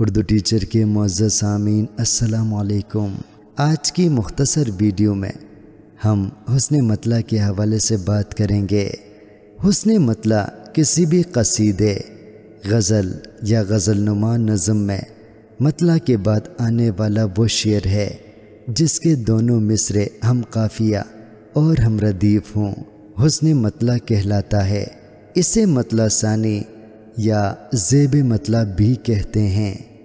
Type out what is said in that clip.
Urdu teacher के मुआज़ सामीन असलकुम आज की मुख्तसर वीडियो में हम हसन मतला के हवाले से बात करेंगे हसन मतला किसी भी कसीदे गज़ल या गज़ल नुमा नज़म में मतला के बाद आने वाला वो शेर है जिसके दोनों मिसरे हम काफिया और हम रदीफ हों हसन मतला कहलाता है इसे मतला सानी या जेब मतलब भी कहते हैं